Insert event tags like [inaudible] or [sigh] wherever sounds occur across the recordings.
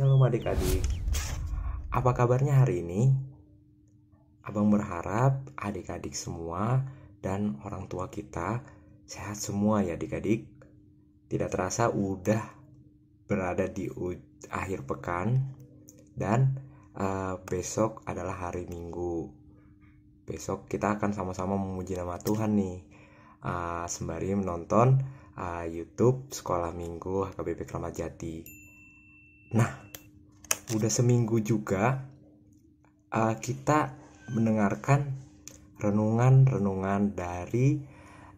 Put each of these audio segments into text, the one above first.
Shalom adik-adik Apa kabarnya hari ini? Abang berharap adik-adik semua dan orang tua kita sehat semua ya adik-adik Tidak terasa udah berada di akhir pekan Dan uh, besok adalah hari minggu Besok kita akan sama-sama memuji nama Tuhan nih uh, Sembari menonton uh, YouTube Sekolah Minggu HKBP Kramat Jati. Nah, udah seminggu juga uh, kita mendengarkan renungan-renungan dari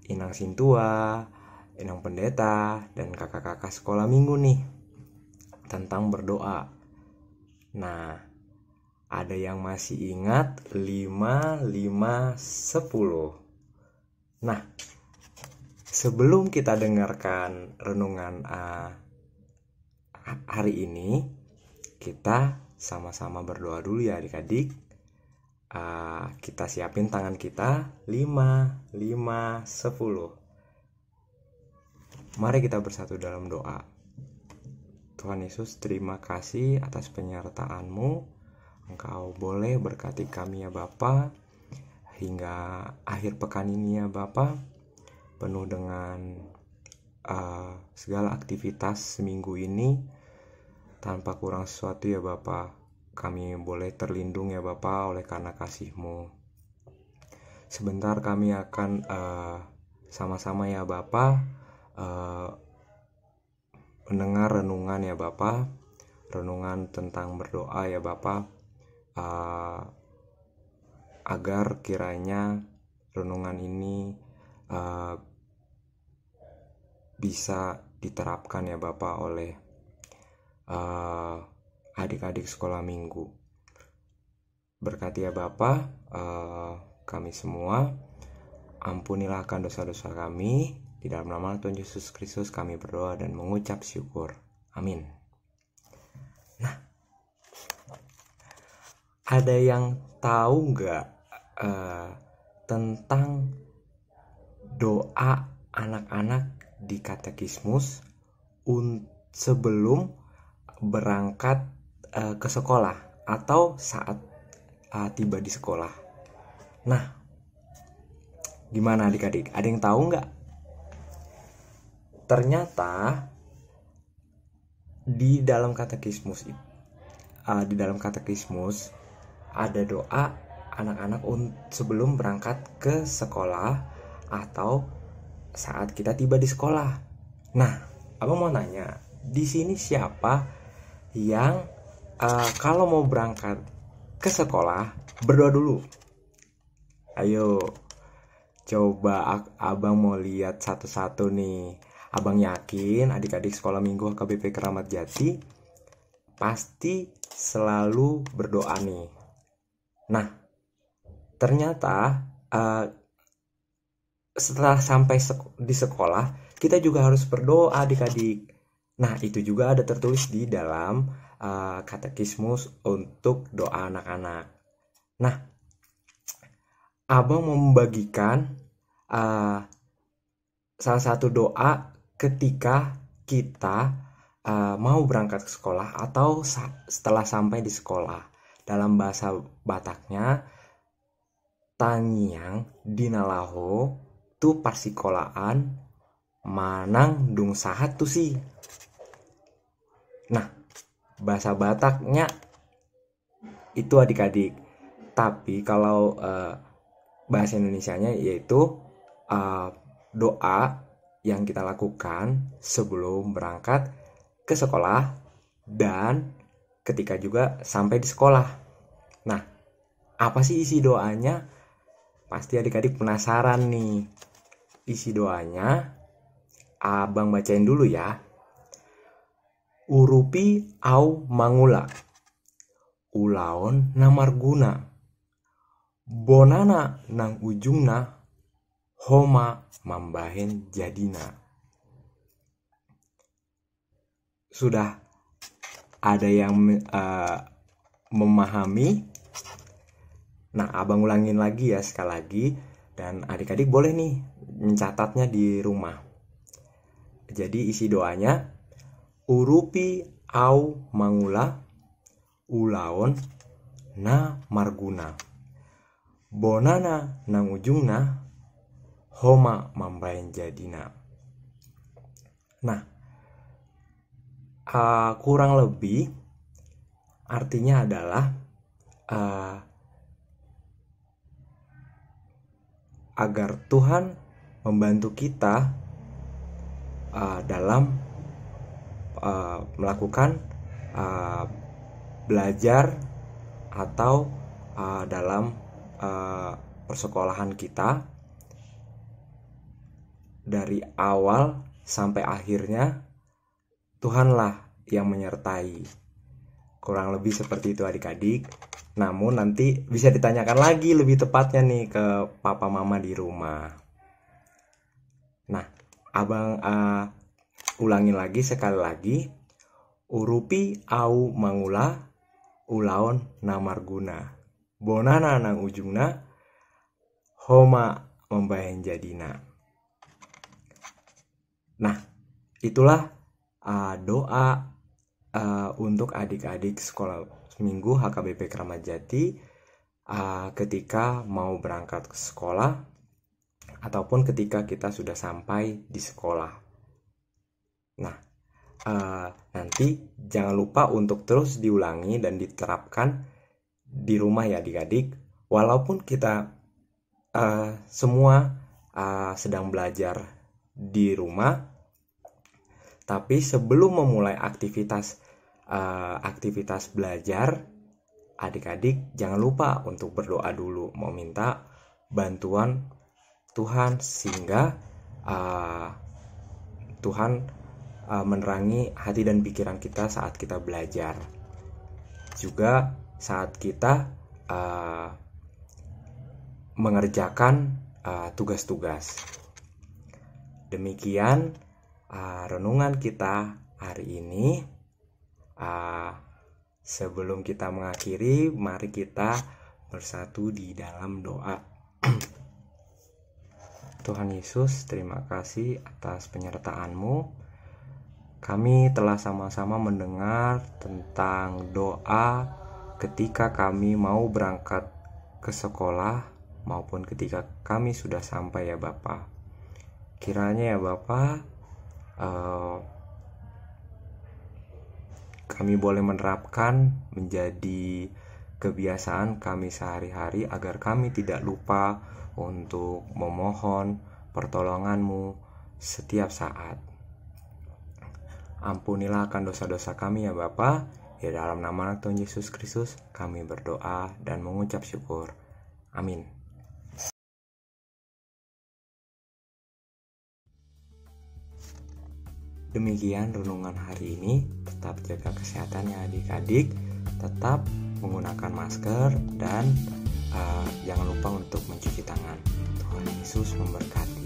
Inang Sintua, Inang Pendeta, dan kakak-kakak sekolah minggu nih tentang berdoa. Nah, ada yang masih ingat 5, 5, 10. Nah, sebelum kita dengarkan renungan uh, hari ini, kita sama-sama berdoa dulu ya adik-adik. Uh, kita siapin tangan kita 5, 5, 10. Mari kita bersatu dalam doa. Tuhan Yesus, terima kasih atas penyertaanmu. Engkau boleh berkati kami ya Bapa hingga akhir pekan ini ya Bapa penuh dengan uh, segala aktivitas seminggu ini tanpa kurang sesuatu ya bapak Kami boleh terlindung ya bapak oleh karena kasihmu Sebentar kami akan eh, sama-sama uh, ya bapak uh, mendengar renungan ya bapak renungan tentang berdoa ya bapak Uh, agar kiranya renungan ini uh, bisa diterapkan ya Bapak oleh Eh, adik-adik sekolah minggu. Berkati ya Bapa, uh, kami semua, ampunilah akan dosa-dosa kami. Di dalam nama Tuhan Yesus Kristus kami berdoa dan mengucap syukur. Amin. Nah, ada yang tahu nggak uh, tentang doa anak-anak di katekismus sebelum berangkat uh, ke sekolah atau saat uh, tiba di sekolah. Nah, gimana adik-adik? Ada yang tahu nggak? Ternyata di dalam katekismus uh, di dalam katekismus ada doa anak-anak sebelum berangkat ke sekolah atau saat kita tiba di sekolah. Nah, apa mau nanya, di sini siapa yang uh, kalau mau berangkat ke sekolah berdoa dulu. Ayo, coba abang mau lihat satu-satu nih. Abang yakin adik-adik sekolah minggu KBP Keramat Jati pasti selalu berdoa nih. Nah, ternyata uh, setelah sampai sek di sekolah kita juga harus berdoa adik-adik Nah, itu juga ada tertulis di dalam uh, katekismus untuk doa anak-anak. Nah, Abang membagikan uh, salah satu doa ketika kita uh, mau berangkat ke sekolah atau sa setelah sampai di sekolah. Dalam bahasa Bataknya, tanyang dinalaho tu parsikolaan manang dung sahat tuh sih nah bahasa Bataknya itu adik-adik tapi kalau eh, bahasa Indonesia-nya yaitu eh, doa yang kita lakukan sebelum berangkat ke sekolah dan ketika juga sampai di sekolah. Nah, apa sih isi doanya? Pasti adik-adik penasaran nih. Isi doanya Abang bacain dulu ya. Urupi au mangula. Ulaon namarguna. Bonana nang ujungna homa mambahin jadina. Sudah ada yang uh, memahami? Nah, abang ulangin lagi ya sekali lagi dan adik-adik boleh nih mencatatnya di rumah. Jadi isi doanya urupi au mangula ulaon na marguna bonana na ujungna homa mambayan jadina. Nah, uh, kurang lebih artinya adalah uh, agar Tuhan membantu kita uh, dalam uh, melakukan uh, belajar atau uh, dalam uh, persekolahan kita dari awal sampai akhirnya Tuhanlah yang menyertai. Kurang lebih seperti itu adik-adik. Namun nanti bisa ditanyakan lagi lebih tepatnya nih ke papa mama di rumah. Nah, Abang uh, ulangin lagi sekali lagi. Urupi au mangula ulaon namarguna. Bonana nang ujungna homa membayang jadina. Nah, itulah uh, doa uh, untuk adik-adik sekolah minggu HKBP Kramajati Jati uh, ketika mau berangkat ke sekolah ataupun ketika kita sudah sampai di sekolah. Nah, uh, nanti jangan lupa untuk terus diulangi dan diterapkan di rumah ya adik-adik. Walaupun kita uh, semua uh, sedang belajar di rumah, tapi sebelum memulai aktivitas uh, aktivitas belajar, adik-adik jangan lupa untuk berdoa dulu, meminta bantuan Tuhan sehingga uh, Tuhan uh, menerangi hati dan pikiran kita saat kita belajar juga saat kita uh, mengerjakan tugas-tugas uh, demikian uh, renungan kita hari ini uh, sebelum kita mengakhiri mari kita bersatu di dalam doa [clears throat] Tuhan Yesus, terima kasih atas penyertaan-Mu. Kami telah sama-sama mendengar tentang doa ketika kami mau berangkat ke sekolah maupun ketika kami sudah sampai ya Bapak. Kiranya ya Bapak, eh, kami boleh menerapkan menjadi kebiasaan kami sehari-hari agar kami tidak lupa untuk memohon pertolonganmu setiap saat. Ampunilah akan dosa-dosa kami ya Bapa. Di dalam nama Tuhan Yesus Kristus kami berdoa dan mengucap syukur. Amin. Demikian renungan hari ini. Tetap jaga kesehatan ya adik-adik. Tetap menggunakan masker dan uh, jangan lupa untuk mencuci tangan. Tuhan Yesus memberkati.